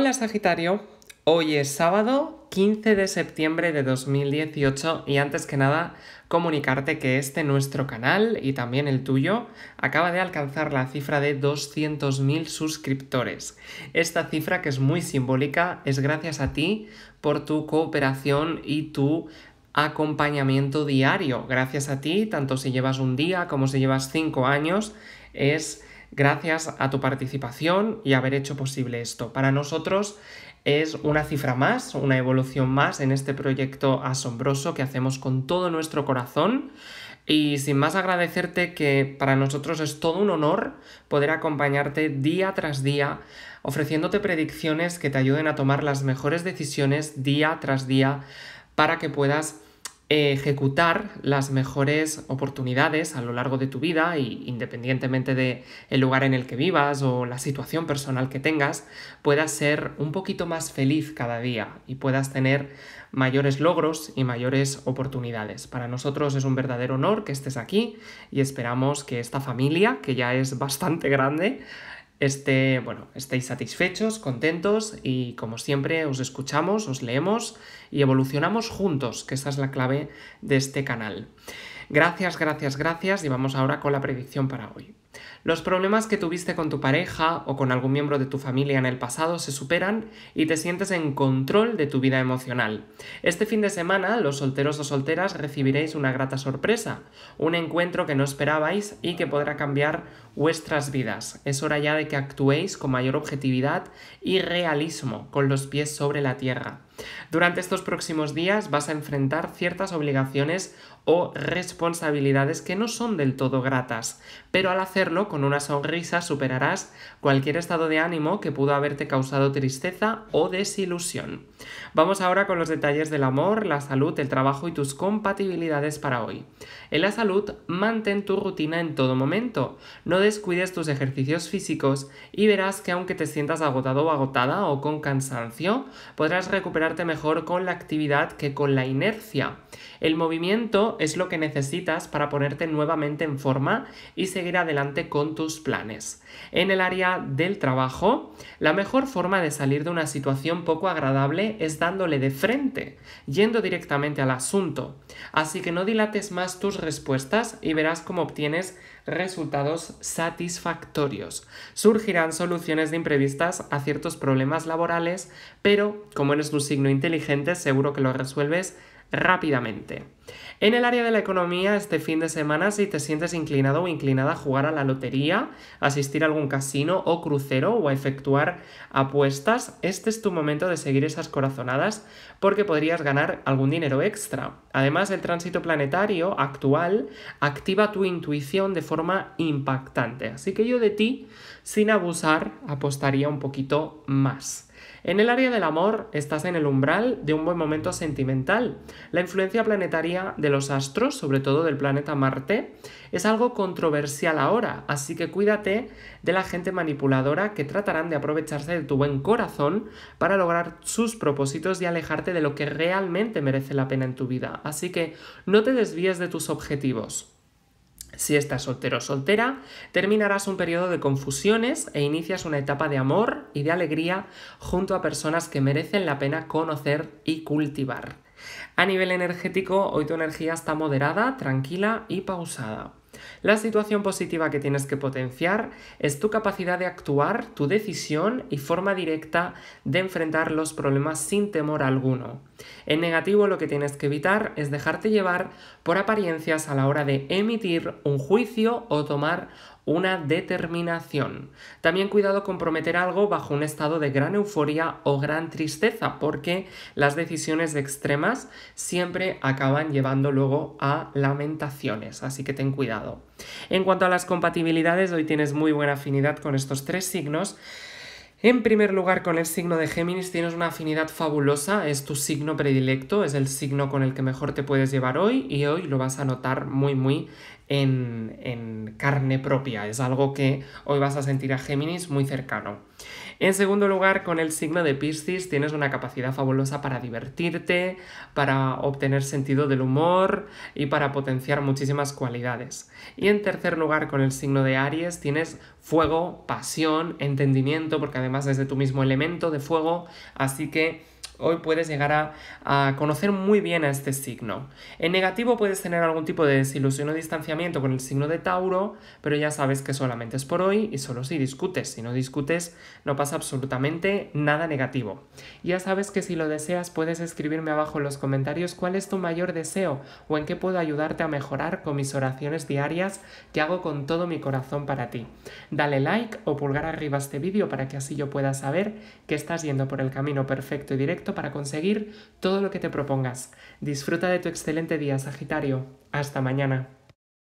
Hola Sagitario, hoy es sábado 15 de septiembre de 2018 y antes que nada comunicarte que este nuestro canal y también el tuyo acaba de alcanzar la cifra de 200.000 suscriptores. Esta cifra que es muy simbólica es gracias a ti por tu cooperación y tu acompañamiento diario. Gracias a ti, tanto si llevas un día como si llevas cinco años, es Gracias a tu participación y haber hecho posible esto. Para nosotros es una cifra más, una evolución más en este proyecto asombroso que hacemos con todo nuestro corazón. Y sin más agradecerte que para nosotros es todo un honor poder acompañarte día tras día, ofreciéndote predicciones que te ayuden a tomar las mejores decisiones día tras día para que puedas ejecutar las mejores oportunidades a lo largo de tu vida y independientemente del el lugar en el que vivas o la situación personal que tengas, puedas ser un poquito más feliz cada día y puedas tener mayores logros y mayores oportunidades. Para nosotros es un verdadero honor que estés aquí y esperamos que esta familia, que ya es bastante grande, este, bueno, estéis satisfechos, contentos y como siempre os escuchamos, os leemos y evolucionamos juntos, que esa es la clave de este canal. Gracias, gracias, gracias y vamos ahora con la predicción para hoy. Los problemas que tuviste con tu pareja o con algún miembro de tu familia en el pasado se superan y te sientes en control de tu vida emocional. Este fin de semana, los solteros o solteras recibiréis una grata sorpresa, un encuentro que no esperabais y que podrá cambiar vuestras vidas. Es hora ya de que actuéis con mayor objetividad y realismo, con los pies sobre la tierra. Durante estos próximos días vas a enfrentar ciertas obligaciones o responsabilidades que no son del todo gratas, pero al hacer con una sonrisa superarás cualquier estado de ánimo que pudo haberte causado tristeza o desilusión. Vamos ahora con los detalles del amor, la salud, el trabajo y tus compatibilidades para hoy. En la salud, mantén tu rutina en todo momento. No descuides tus ejercicios físicos y verás que aunque te sientas agotado o agotada o con cansancio, podrás recuperarte mejor con la actividad que con la inercia. El movimiento es lo que necesitas para ponerte nuevamente en forma y seguir adelante con tus planes. En el área del trabajo, la mejor forma de salir de una situación poco agradable es dándole de frente, yendo directamente al asunto. Así que no dilates más tus respuestas y verás cómo obtienes resultados satisfactorios. Surgirán soluciones de imprevistas a ciertos problemas laborales, pero como eres un signo inteligente, seguro que lo resuelves rápidamente. En el área de la economía, este fin de semana, si te sientes inclinado o inclinada a jugar a la lotería, asistir a algún casino o crucero o a efectuar apuestas, este es tu momento de seguir esas corazonadas porque podrías ganar algún dinero extra. Además, el tránsito planetario actual activa tu intuición de forma impactante, así que yo de ti, sin abusar, apostaría un poquito más. En el área del amor estás en el umbral de un buen momento sentimental. La influencia planetaria de los astros, sobre todo del planeta Marte, es algo controversial ahora, así que cuídate de la gente manipuladora que tratarán de aprovecharse de tu buen corazón para lograr sus propósitos y alejarte de lo que realmente merece la pena en tu vida. Así que no te desvíes de tus objetivos. Si estás soltero o soltera, terminarás un periodo de confusiones e inicias una etapa de amor y de alegría junto a personas que merecen la pena conocer y cultivar. A nivel energético, hoy tu energía está moderada, tranquila y pausada. La situación positiva que tienes que potenciar es tu capacidad de actuar, tu decisión y forma directa de enfrentar los problemas sin temor alguno. En negativo lo que tienes que evitar es dejarte llevar por apariencias a la hora de emitir un juicio o tomar una determinación. También cuidado con prometer algo bajo un estado de gran euforia o gran tristeza, porque las decisiones extremas siempre acaban llevando luego a lamentaciones, así que ten cuidado. En cuanto a las compatibilidades, hoy tienes muy buena afinidad con estos tres signos. En primer lugar, con el signo de Géminis tienes una afinidad fabulosa, es tu signo predilecto, es el signo con el que mejor te puedes llevar hoy y hoy lo vas a notar muy, muy en, carne propia. Es algo que hoy vas a sentir a Géminis muy cercano. En segundo lugar, con el signo de Piscis tienes una capacidad fabulosa para divertirte, para obtener sentido del humor y para potenciar muchísimas cualidades. Y en tercer lugar, con el signo de Aries tienes fuego, pasión, entendimiento, porque además es de tu mismo elemento de fuego, así que hoy puedes llegar a, conocer muy bien a este signo. En negativo puedes tener algún tipo de desilusión o distanciamiento con el signo de Tauro, pero ya sabes que solamente es por hoy y solo si discutes. Si no discutes, no pasa absolutamente nada negativo. Ya sabes que si lo deseas, puedes escribirme abajo en los comentarios cuál es tu mayor deseo o en qué puedo ayudarte a mejorar con mis oraciones diarias que hago con todo mi corazón para ti. Dale like o pulgar arriba a este vídeo para que así yo pueda saber que estás yendo por el camino perfecto y directo para conseguir todo lo que te propongas. Disfruta de tu excelente día, Sagitario. Hasta mañana.